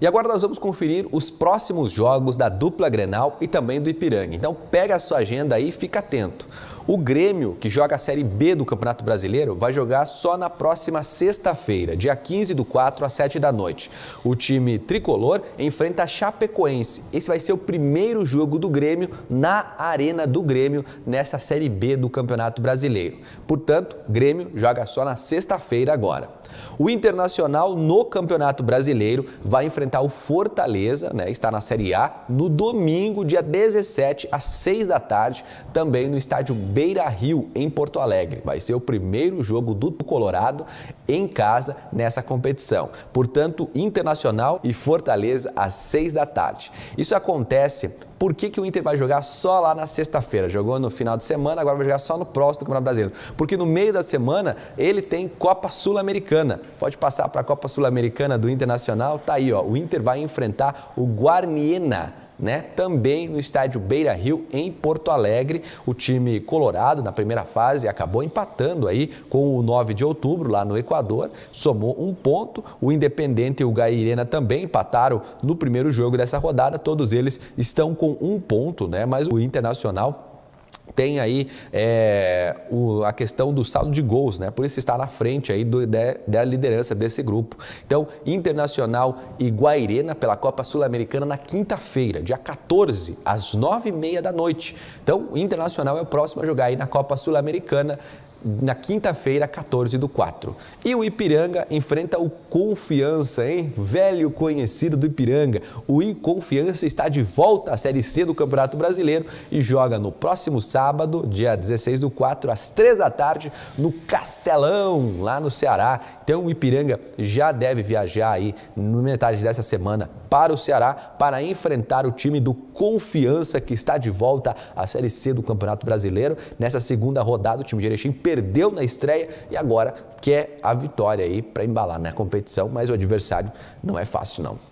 E agora nós vamos conferir os próximos jogos da dupla Grenal e também do Ipiranga. Então pega a sua agenda aí e fica atento. O Grêmio, que joga a Série B do Campeonato Brasileiro, vai jogar só na próxima sexta-feira, dia 15 do 4 às 7 da noite. O time tricolor enfrenta a Chapecoense. Esse vai ser o primeiro jogo do Grêmio na Arena do Grêmio nessa Série B do Campeonato Brasileiro. Portanto, Grêmio joga só na sexta-feira agora. O Internacional no Campeonato Brasileiro vai enfrentar o Fortaleza, né? Está na Série A no domingo, dia 17 às 6 da tarde, também no estádio Beira Rio, em Porto Alegre. Vai ser o primeiro jogo do Colorado em casa nessa competição. Portanto, Internacional e Fortaleza às 6 da tarde. Isso acontece por que, que o Inter vai jogar só lá na sexta-feira? Jogou no final de semana, agora vai jogar só no próximo do Campeonato Brasileiro. Porque no meio da semana ele tem Copa Sul-Americana. Pode passar para a Copa Sul-Americana do Internacional, tá aí, ó. O Inter vai enfrentar o Guarniena né? Também no estádio Beira Rio, em Porto Alegre. O time colorado, na primeira fase, acabou empatando aí com o 9 de outubro, lá no Equador, somou um ponto. O Independente e o Gairena também empataram no primeiro jogo dessa rodada. Todos eles estão com um ponto, né? Mas o Internacional tem aí é, o, a questão do saldo de gols, né? Por isso está na frente aí do, de, da liderança desse grupo. Então, Internacional e Guairena pela Copa Sul-Americana na quinta-feira, dia 14, às 9h30 da noite. Então, Internacional é o próximo a jogar aí na Copa Sul-Americana na quinta-feira, 14 do 4. E o Ipiranga enfrenta o Confiança, hein? Velho conhecido do Ipiranga. O Inconfiança está de volta à Série C do Campeonato Brasileiro e joga no próximo sábado, dia 16 do 4, às 3 da tarde, no Castelão, lá no Ceará. Então o Ipiranga já deve viajar aí na metade dessa semana para o Ceará para enfrentar o time do Confiança que está de volta à Série C do Campeonato Brasileiro. Nessa segunda rodada, o time de Erechim perdeu na estreia e agora quer a vitória aí para embalar na né, competição, mas o adversário não é fácil não.